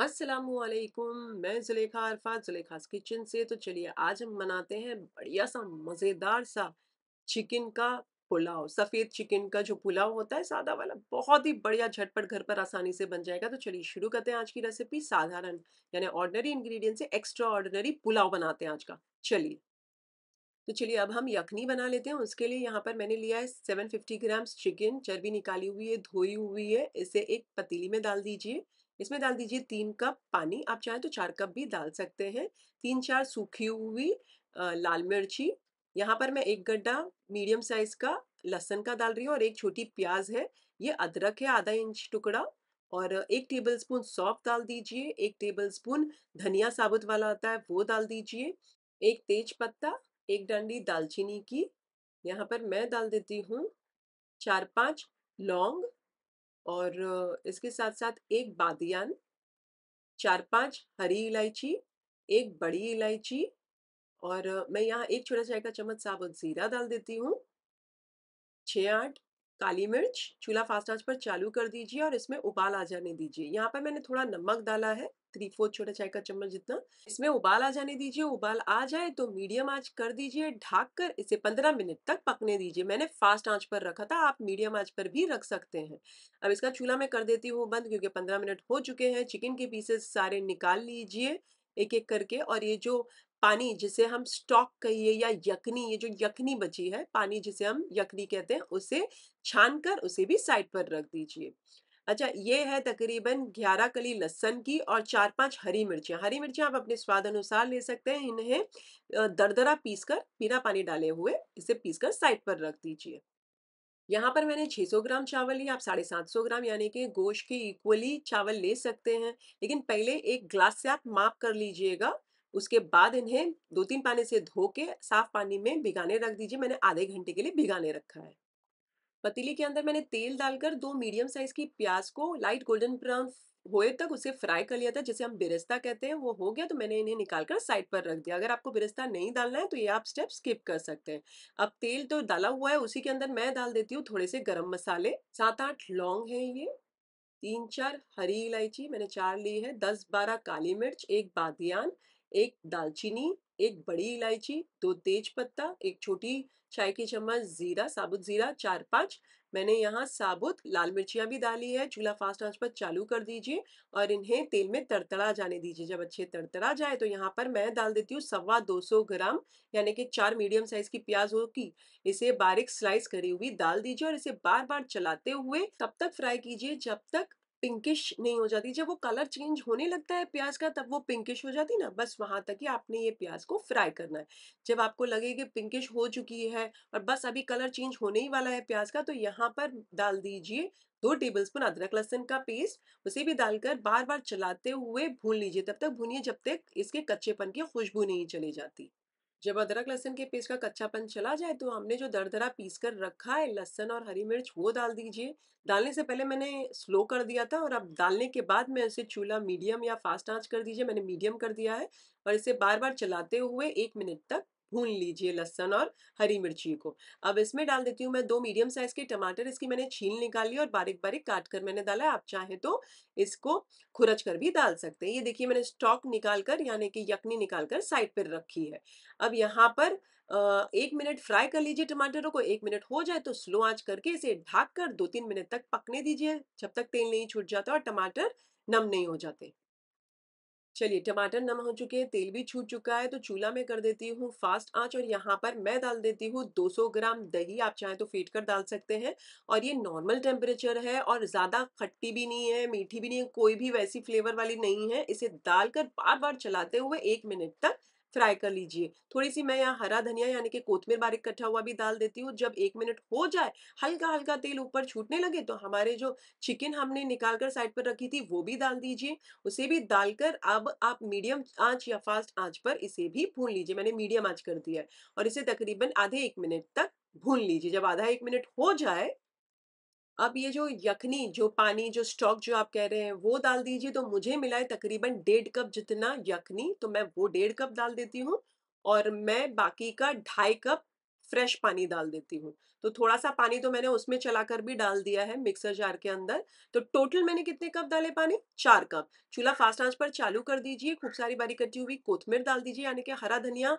असलकुम मैं जुलेखा अरफात जुलेखा किचन से तो चलिए आज हम बनाते हैं बढ़िया सा मज़ेदार सा चिकन का पुलाव सफ़ेद चिकन का जो पुलाव होता है सादा वाला बहुत ही बढ़िया झटपट घर पर आसानी से बन जाएगा तो चलिए शुरू करते हैं आज की रेसिपी साधारण यानी ऑर्डनरी इंग्रेडिएंट से एक्स्ट्रा ऑर्डनरी पुलाव बनाते हैं आज का चलिए तो चलिए अब हम यखनी बना लेते हैं उसके लिए यहाँ पर मैंने लिया है फिफ्टी ग्राम्स चिकन चर्बी निकाली हुई है धोई हुई है इसे एक पतीली में डाल दीजिए इसमें डाल दीजिए तीन कप पानी आप चाहें तो चार कप भी डाल सकते हैं तीन चार सूखी हुई लाल मिर्ची यहाँ पर मैं एक गड्ढा मीडियम साइज का लहसन का डाल रही हूँ और एक छोटी प्याज है ये अदरक है आधा इंच टुकड़ा और एक टेबलस्पून सौंफ डाल दीजिए एक टेबलस्पून धनिया साबुत वाला आता है वो डाल दीजिए एक तेज पत्ता एक डंडी दालचीनी की यहाँ पर मैं डाल देती हूँ चार पांच लौंग और इसके साथ साथ एक बादियान चार पांच हरी इलायची एक बड़ी इलायची और मैं यहाँ एक छोटा चाय का चम्मच साबुत जीरा डाल देती हूँ छः आठ काली मिर्च चूल्हा फास्ट आंच पर चालू कर दीजिए और इसमें उबाल आ जाने दीजिए यहाँ पर मैंने थोड़ा नमक डाला है थ्री फोर्थ छोटा चाय का चम्मच जितना इसमें उबाल आ जाने दीजिए उबाल आ जाए तो मीडियम आंच कर दीजिए ढाक कर इसे पंद्रह मिनट तक पकने दीजिए मैंने फास्ट आंच पर रखा था आप मीडियम आंच पर भी रख सकते हैं अब इसका चूल्हा मैं कर देती हूँ बंद क्योंकि पंद्रह मिनट हो चुके हैं चिकन के पीसेस सारे निकाल लीजिए एक एक करके और ये जो पानी जिसे हम स्टॉक कहिए या यकनी ये जो यकनी बची है पानी जिसे हम यकनी कहते हैं उसे छान कर उसे भी साइड पर रख दीजिए अच्छा ये है तकरीबन ग्यारह कली लहसन की और चार पांच हरी मिर्चें हरी मिर्चें आप अपने स्वाद अनुसार ले सकते हैं इन्हें दरदरा पीस कर बिना पानी डाले हुए इसे पीस कर साइड पर रख दीजिए यहाँ पर मैंने 600 ग्राम चावल लिया आप साढ़े सात सौ ग्राम यानी कि गोश्त के इक्वली चावल ले सकते हैं लेकिन पहले एक ग्लास से आप माप कर लीजिएगा उसके बाद इन्हें दो तीन पानी से धो के साफ पानी में भिगाने रख दीजिए मैंने आधे घंटे के लिए भिगाने रखा है पतीली के अंदर मैंने तेल डालकर दो मीडियम साइज की प्याज को लाइट गोल्डन ब्राउन होए तक उसे फ्राई कर लिया था जिसे हम बिरस्ता कहते हैं वो हो गया तो मैंने इन्हें निकाल कर साइड पर रख दिया अगर आपको बिरस्ता नहीं डालना है तो ये आप स्टेप स्किप कर सकते हैं अब तेल तो डाला हुआ है उसी के अंदर मैं डाल देती हूँ थोड़े से गर्म मसाले सात आठ लौंग है ये तीन चार हरी इलायची मैंने चार ली है दस बारह काली मिर्च एक बादियान एक दालचीनी एक बड़ी इलायची दो तेज पत्ता एक छोटी चाय की चम्मच जीरा साबुत जीरा चार पाँच मैंने यहाँ साबुत लाल मिर्चियाँ भी डाली है चूल्हा फास्ट आंच पर चालू कर दीजिए और इन्हें तेल में तड़तड़ा जाने दीजिए जब अच्छे तड़तड़ा जाए तो यहाँ पर मैं डाल देती हूँ सवा दो सौ ग्राम यानी कि चार मीडियम साइज की प्याज होगी इसे बारीक स्लाइस करी हुई डाल दीजिए और इसे बार बार चलाते हुए तब तक फ्राई कीजिए जब तक पिंकिश नहीं हो जाती जब वो कलर चेंज होने लगता है प्याज का तब वो पिंकिश हो जाती ना बस वहाँ तक ही आपने ये प्याज को फ्राई करना है जब आपको लगे कि पिंकिश हो चुकी है और बस अभी कलर चेंज होने ही वाला है प्याज का तो यहाँ पर डाल दीजिए दो टेबल स्पून अदरक लहसुन का पेस्ट उसे भी डालकर बार बार चलाते हुए भून लीजिए तब तक भूनिए जब तक इसके कच्चेपन की खुशबू नहीं चली जाती जब अदरक लहसन के पेस्ट का कच्चापन चला जाए तो हमने जो दरदरा पीस कर रखा है लहसन और हरी मिर्च वो डाल दीजिए डालने से पहले मैंने स्लो कर दिया था और अब डालने के बाद मैं इसे चूल्हा मीडियम या फास्ट आंच कर दीजिए मैंने मीडियम कर दिया है और इसे बार बार चलाते हुए एक मिनट तक भून लीजिए लहसन और हरी मिर्ची को अब इसमें डाल देती हूँ मैं दो मीडियम साइज के टमाटर इसकी मैंने छील निकाली और बारीक बारीक काट कर मैंने डाला है आप चाहे तो इसको खुरच कर भी डाल सकते हैं ये देखिए मैंने स्टॉक निकाल कर यानी कि यखनी निकाल कर साइड पर रखी है अब यहाँ पर एक मिनट फ्राई कर लीजिए टमाटरों को एक मिनट हो जाए तो स्लो आंच करके इसे ढाक कर दो तीन मिनट तक पकने दीजिए जब तक तेल नहीं छूट जाता और टमाटर नम नहीं हो जाते चलिए टमाटर नम हो चुके हैं तेल भी छूट चुका है तो चूल्हा में कर देती हूँ फास्ट आंच और यहाँ पर मैं डाल देती हूँ 200 ग्राम दही आप चाहें तो फेट कर डाल सकते हैं और ये नॉर्मल टेम्परेचर है और ज़्यादा खट्टी भी नहीं है मीठी भी नहीं है कोई भी वैसी फ्लेवर वाली नहीं है इसे डालकर बार बार चलाते हुए एक मिनट तक फ्राई कर लीजिए थोड़ी सी मैं यहाँ हरा धनिया यानी कि कोथमीर बारीक कटा हुआ भी डाल देती हूँ जब एक मिनट हो जाए हल्का हल्का तेल ऊपर छूटने लगे तो हमारे जो चिकन हमने निकाल कर साइड पर रखी थी वो भी डाल दीजिए उसे भी डालकर अब आप मीडियम आँच या फास्ट आँच पर इसे भी भून लीजिए मैंने मीडियम आँच कर दिया है और इसे तकरीबन आधे एक मिनट तक भून लीजिए जब आधा एक मिनट हो जाए अब ये जो यखनी जो पानी जो स्टॉक जो आप कह रहे हैं वो डाल दीजिए तो मुझे मिला है तकरीबन डेढ़ कप जितना यखनी तो मैं वो डेढ़ कप डाल देती हूँ और मैं बाकी का ढाई कप फ्रेश पानी डाल देती हूँ तो थोड़ा सा पानी तो मैंने उसमें चलाकर भी डाल दिया है मिक्सर जार के अंदर तो टोटल मैंने कितने कप डाले पानी चार कप चूल्हा फास्ट आंच पर चालू कर दीजिए खूब सारी बारी कटी हुई कोथमीर डाल दीजिए यानी कि हरा धनिया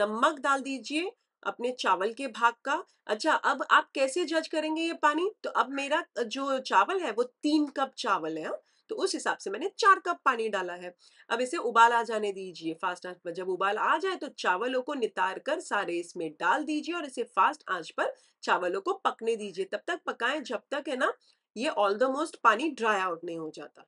नमक डाल दीजिए अपने चावल के भाग का अच्छा अब आप कैसे जज करेंगे ये पानी तो अब मेरा जो चावल है वो तीन कप चावल है हाँ। तो उस हिसाब से मैंने चार कप पानी डाला है अब इसे उबाल आ जाने दीजिए फास्ट आंच पर जब उबाल आ जाए तो चावलों को नितार कर सारे इसमें डाल दीजिए और इसे फास्ट आंच पर चावलों को पकने दीजिए तब तक पकाएं जब तक है ना ये ऑल द मोस्ट पानी ड्राई आउट नहीं हो जाता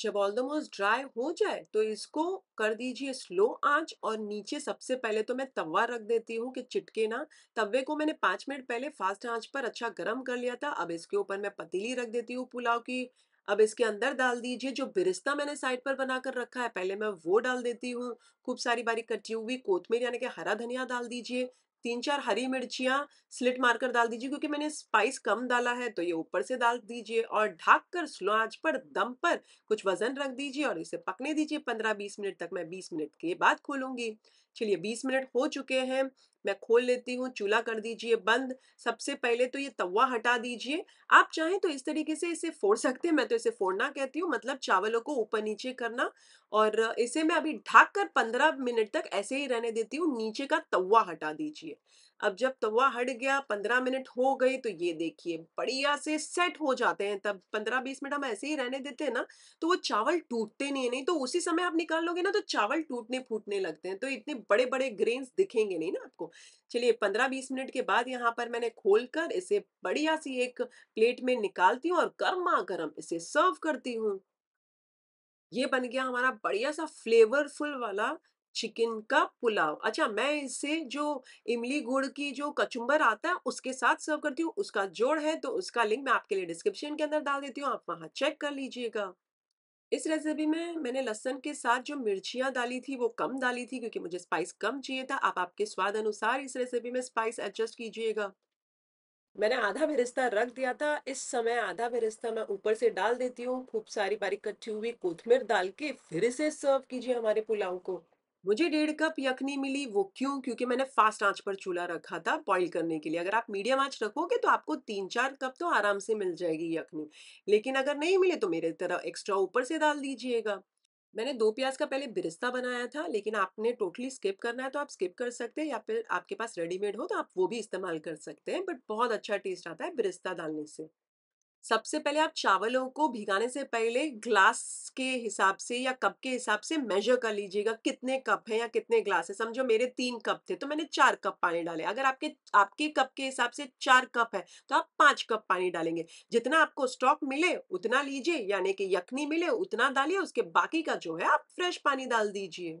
जब ऑलदमोस ड्राई हो जाए तो इसको कर दीजिए स्लो आंच और नीचे सबसे पहले तो मैं तवा रख देती हूँ कि चिटके ना तवे को मैंने पाँच मिनट पहले फास्ट आंच पर अच्छा गर्म कर लिया था अब इसके ऊपर मैं पतीली रख देती हूँ पुलाव की अब इसके अंदर डाल दीजिए जो बिरिस्ता मैंने साइड पर बनाकर रखा है पहले मैं वो डाल देती हूँ खूब सारी बारी कटी हुई कोथमीर यानी कि हरा धनिया डाल दीजिए तीन चार हरी मिर्चियाँ स्लिट मारकर डाल दीजिए क्योंकि मैंने स्पाइस कम डाला है तो ये ऊपर से डाल दीजिए और ढाक कर स्लो आंच पर दम पर कुछ वजन रख दीजिए और इसे पकने दीजिए पंद्रह बीस मिनट तक मैं बीस मिनट के बाद खोलूंगी चलिए बीस मिनट हो चुके हैं मैं खोल लेती हूँ चूल्हा कर दीजिए बंद सबसे पहले तो ये तवा हटा दीजिए आप चाहें तो इस तरीके से इसे फोड़ सकते हैं मैं तो इसे फोड़ना कहती हूँ मतलब चावलों को ऊपर नीचे करना और इसे मैं अभी ढाक कर पंद्रह मिनट तक ऐसे ही रहने देती हूँ नीचे का तवा हटा दीजिए अब जब तवा हट गया पंद्रह मिनट हो गए तो ये देखिए बढ़िया से सेट हो जाते हैं तब पंद्रह बीस मिनट हम ऐसे ही रहने देते हैं ना तो वो चावल टूटते नहीं है नहीं तो उसी समय आप निकाल लोगे ना तो चावल टूटने फूटने लगते हैं तो इतने बड़े बड़े ग्रेन्स दिखेंगे नहीं ना आपको चलिए पंद्रह बीस मिनट के बाद यहाँ पर मैंने खोल कर इसे बढ़िया सी एक प्लेट में निकालती हूँ और गर्मा गर्म इसे सर्व करती हूँ ये बन गया हमारा बढ़िया सा फ्लेवरफुल वाला चिकन का पुलाव अच्छा मैं इसे जो इमली गुड़ की जो कचुम्बर आता है उसके साथ सर्व करती हूँ उसका जोड़ है तो उसका लिंक मैं आपके लिए डिस्क्रिप्शन के अंदर डाल देती हूँ आप वहाँ चेक कर लीजिएगा इस रेसिपी में मैंने लहसन के साथ जो मिर्चियाँ डाली थी वो कम डाली थी क्योंकि मुझे स्पाइस कम चाहिए था आप आपके स्वाद अनुसार इस रेसिपी में स्पाइस एडजस्ट कीजिएगा मैंने आधा बिरिस्ता रख दिया था इस समय आधा बिरिस्ता मैं ऊपर से डाल देती हूँ खूब सारी बारीक कटी हुई कोथमीर डाल के फिर से सर्व कीजिए हमारे पुलाव को मुझे डेढ़ कप यखनी मिली वो क्यों क्योंकि मैंने फास्ट आंच पर चूल्हा रखा था बॉईल करने के लिए अगर आप मीडियम आंच रखोगे तो आपको तीन चार कप तो आराम से मिल जाएगी यखनी लेकिन अगर नहीं मिले तो मेरे तरह एक्स्ट्रा ऊपर से डाल दीजिएगा मैंने दो प्याज का पहले बिरिस्ता बनाया था लेकिन आपने टोटली स्किप करना है तो आप स्किप कर सकते हैं या फिर आपके पास रेडीमेड हो तो आप वो भी इस्तेमाल कर सकते हैं बट बहुत अच्छा टेस्ट आता है बिरिस्ता डालने से सबसे पहले आप चावलों को भिगाने से पहले ग्लास के हिसाब से या कप के हिसाब से मेजर कर लीजिएगा कितने कप हैं या कितने ग्लास है समझो मेरे तीन कप थे तो मैंने चार कप पानी डाले अगर आपके आपके कप के हिसाब से चार कप है तो आप पांच कप पानी डालेंगे जितना आपको स्टॉक मिले उतना लीजिए यानी कि यखनी मिले उतना डालिए उसके बाकी का जो है आप फ्रेश पानी डाल दीजिए